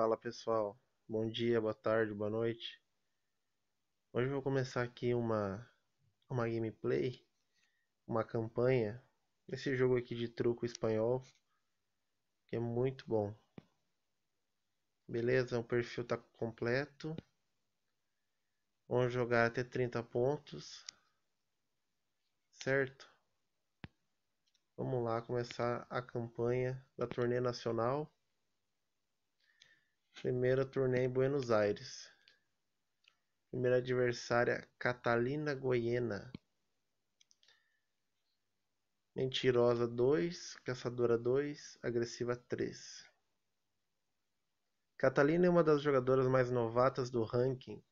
Fala pessoal, bom dia, boa tarde, boa noite. Hoje eu vou começar aqui uma, uma gameplay, uma campanha, esse jogo aqui de truco espanhol, que é muito bom. Beleza, o perfil tá completo. Vamos jogar até 30 pontos, certo? Vamos lá começar a campanha da turnê nacional Primeira turnê em Buenos Aires. Primeira adversária Catalina Goiena. Mentirosa 2, Caçadora 2, Agressiva 3. Catalina é uma das jogadoras mais novatas do ranking.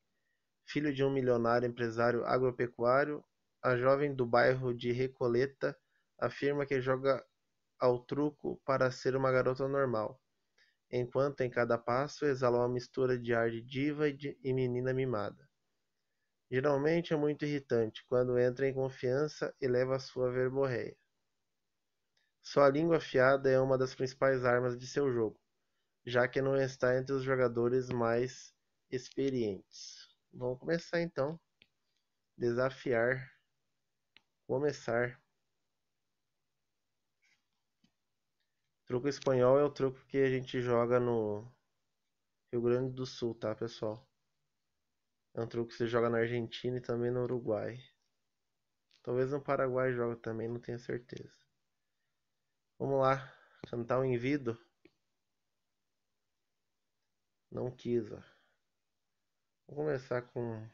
Filho de um milionário empresário agropecuário, a jovem do bairro de Recoleta afirma que joga ao truco para ser uma garota normal enquanto em cada passo exala uma mistura de ar de diva e, de, e menina mimada. Geralmente é muito irritante, quando entra em confiança e leva a sua verborreia. Sua língua afiada é uma das principais armas de seu jogo, já que não está entre os jogadores mais experientes. Vamos começar então. Desafiar. Começar. Truco espanhol é o truco que a gente joga no Rio Grande do Sul, tá, pessoal? É um truco que você joga na Argentina e também no Uruguai. Talvez no Paraguai joga também, não tenho certeza. Vamos lá, cantar o um envido. Não quis, ó. Vou começar com.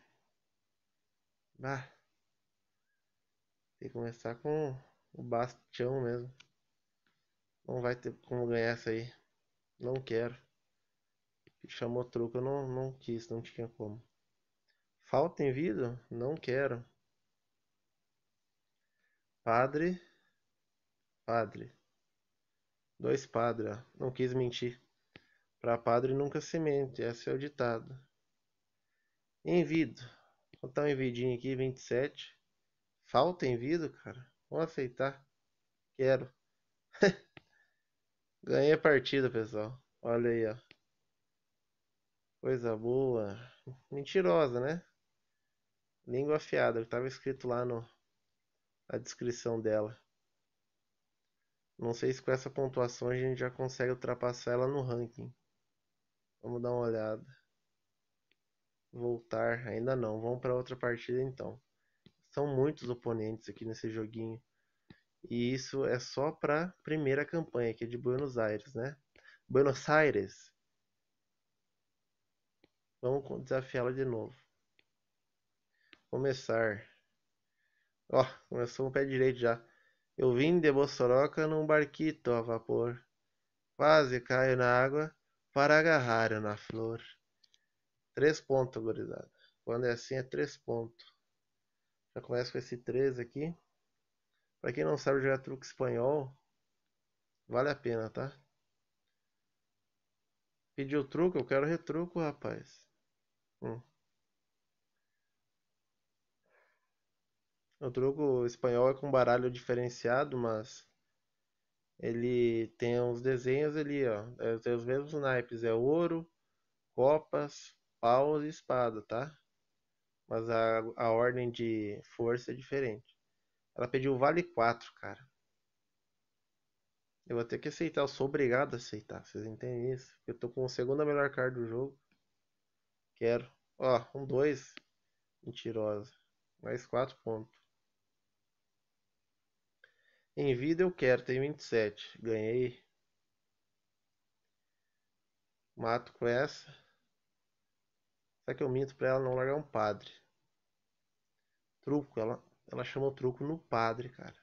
ah, Tem que começar com o Bastião mesmo. Não vai ter como ganhar essa aí. Não quero. Chamou truco, eu não, não quis, não tinha como. Falta em vida? Não quero. Padre. Padre. Dois padres. Não quis mentir. Pra padre nunca se mente, esse é o ditado. Envido. Vou botar um envidinho aqui, 27. Falta envido, cara? Vou aceitar. Quero. Ganhei a partida, pessoal. Olha aí, ó. Coisa boa. Mentirosa, né? Língua afiada, que tava escrito lá no a descrição dela. Não sei se com essa pontuação a gente já consegue ultrapassar ela no ranking. Vamos dar uma olhada. Voltar, ainda não. Vamos para outra partida então. São muitos oponentes aqui nesse joguinho. E isso é só para a primeira campanha aqui é de Buenos Aires, né? Buenos Aires. Vamos desafiá-la de novo. Começar. Ó, oh, começou um pé direito já. Eu vim de Bossoroca num barquito a vapor. Quase caio na água para agarrar na flor. Três pontos, gurizada. Quando é assim é três pontos. Já começa com esse três aqui. Para quem não sabe jogar truque espanhol, vale a pena, tá? Pediu truco? Eu quero retruco, rapaz. Hum. O truco espanhol é com baralho diferenciado, mas ele tem uns desenhos ali, ó. É, tem os mesmos naipes, é ouro, copas, paus e espada, tá? Mas a, a ordem de força é diferente. Ela pediu vale 4, cara. Eu vou ter que aceitar, eu sou obrigado a aceitar, vocês entendem isso? Eu tô com a segunda melhor card do jogo. Quero. Ó, um 2. Mentirosa. Mais 4 pontos. Em vida eu quero, tem 27. Ganhei. Mato com essa. Será que eu minto pra ela não largar um padre? Truco, ela ela chamou truco no padre, cara.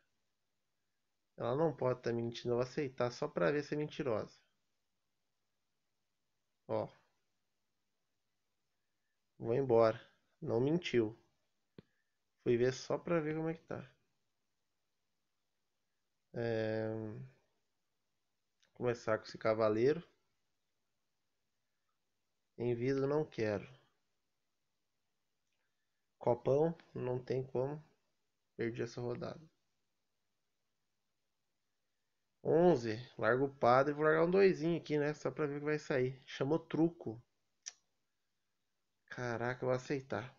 Ela não pode estar tá mentindo, eu vou aceitar só pra ver se é mentirosa. Ó. Vou embora. Não mentiu. Fui ver só pra ver como é que tá. É... Começar com esse cavaleiro. Em não quero. Copão, não tem como. Perdi essa rodada. 11. Largo o padre. Vou largar um doisinho aqui, né? Só pra ver o que vai sair. Chamou truco. Caraca, eu vou aceitar.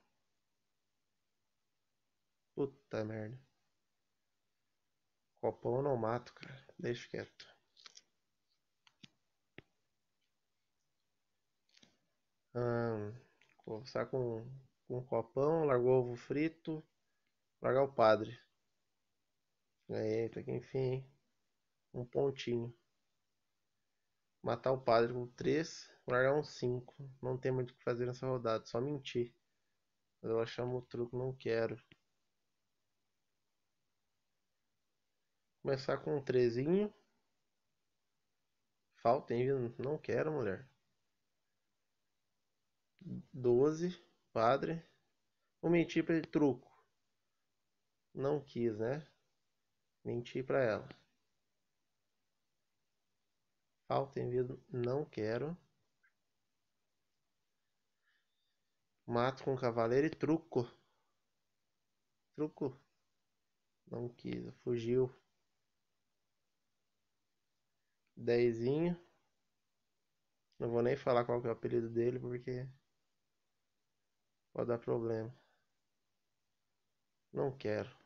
Puta merda. Copão eu não mato, cara. Deixa quieto. Hum, vou começar com, com um copão, largou ovo frito. Largar o padre. Ganhei, tô aqui, enfim. Um pontinho. Matar o padre com 3. Largar um 5. Não tem muito o que fazer nessa rodada, só mentir. Mas eu achamos o truco, não quero. Começar com um 13. Falta, hein? Não quero, mulher. 12. Padre. Vou mentir pra ele, truco. Não quis, né? Menti para ela. Falta envio, não quero. Mato com cavaleiro e truco. Truco. Não quis, fugiu. Dezinho. Não vou nem falar qual é o apelido dele porque pode dar problema. Não quero.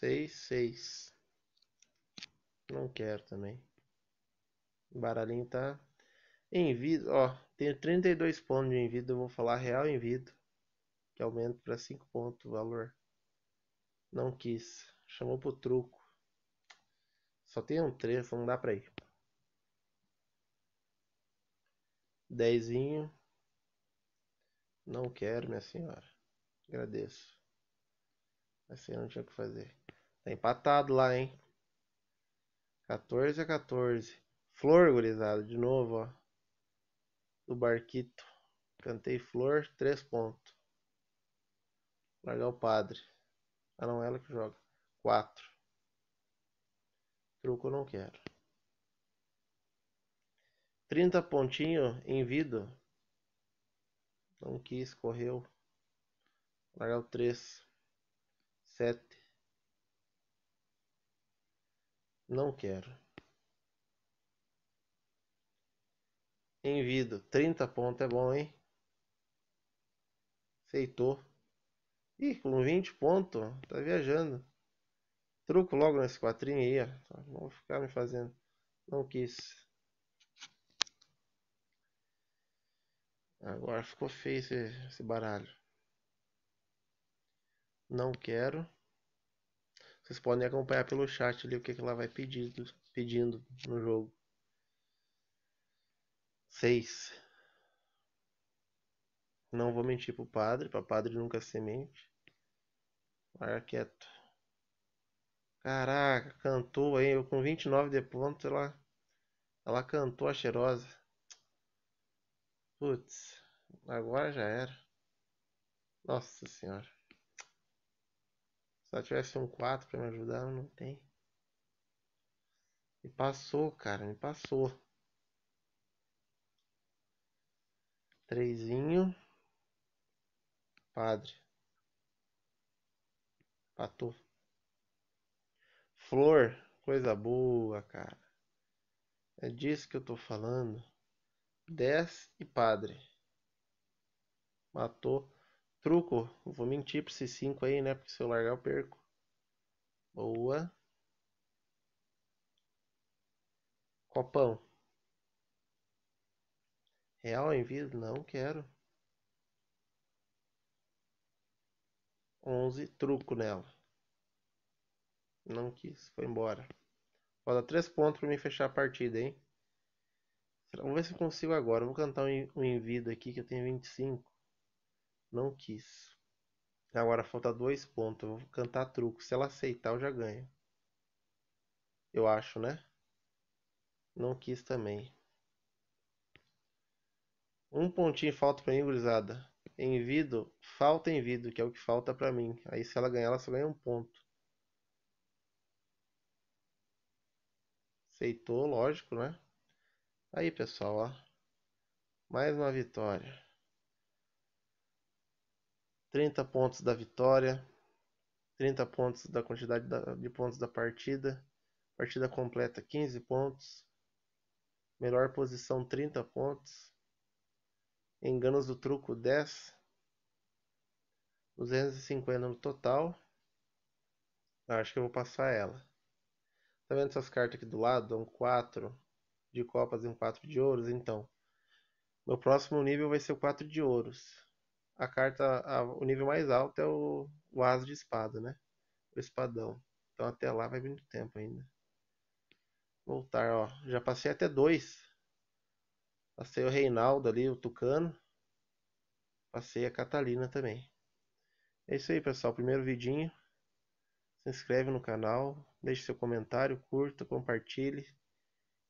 6, 6. Não quero também. O baralhinho tá envido. Ó, tenho 32 pontos de envido. Eu vou falar real envido. Que aumenta para 5 pontos o valor. Não quis. Chamou pro truco. Só tem um 3, não dá pra ir. Dezinho. Não quero, minha senhora. Agradeço. Assim não tinha o que fazer. Tá empatado lá, hein? 14 a 14. Flor, gurizada, de novo, ó. Do Barquito. Cantei Flor, 3 pontos. Largar o padre. Ah, não, ela que joga. 4. Truco eu não quero. 30 pontinho em vida. Não quis, correu. Largar o 3 sete. Não quero. Envido. 30 pontos é bom, hein? Aceitou. Ih, com 20 pontos, tá viajando. Truco logo nesse quadrinho aí, ó. Não vou ficar me fazendo. Não quis. Agora ficou feio esse, esse baralho. Não quero. Vocês podem acompanhar pelo chat ali o que, que ela vai pedindo, pedindo no jogo. 6. Não vou mentir pro padre, pra padre nunca se mente. quieto. Caraca, cantou aí, eu com 29 de pontos, ela, ela cantou a cheirosa. Putz, agora já era. Nossa senhora. Se ela tivesse um 4 pra me ajudar, não tem. Me passou, cara, me passou. Trezinho. Padre. Patou. Flor, coisa boa, cara. É disso que eu tô falando. 10 e padre. Matou. Truco, vou mentir pra esses 5 aí, né? Porque se eu largar eu perco. Boa. Copão. Real envio? Não quero. 11, truco nela. Não quis, foi embora. Falta 3 pontos pra me fechar a partida, hein? Vamos ver se eu consigo agora. Vou cantar um vida aqui que eu tenho 25. Não quis. Agora falta dois pontos. Eu vou cantar truco. Se ela aceitar, eu já ganho. Eu acho, né? Não quis também. Um pontinho falta pra mim, gurizada. Envido, falta envido, que é o que falta pra mim. Aí se ela ganhar, ela só ganha um ponto. Aceitou, lógico, né? Aí, pessoal, ó. Mais uma vitória. 30 pontos da vitória, 30 pontos da quantidade de pontos da partida, partida completa 15 pontos, melhor posição 30 pontos, enganos do truco 10, 250 no total. acho que eu vou passar ela. Tá vendo essas cartas aqui do lado? Um 4 de copas e um 4 de ouros. Então, meu próximo nível vai ser o 4 de ouros a carta, a, o nível mais alto é o, o aso de espada, né? O espadão. Então até lá vai muito tempo ainda. Voltar, ó. Já passei até dois. Passei o Reinaldo ali, o Tucano. Passei a Catalina também. É isso aí, pessoal. Primeiro vidinho. Se inscreve no canal, deixe seu comentário, curta, compartilhe.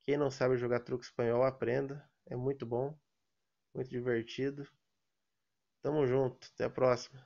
Quem não sabe jogar truque espanhol, aprenda. É muito bom, muito divertido. Tamo junto, até a próxima.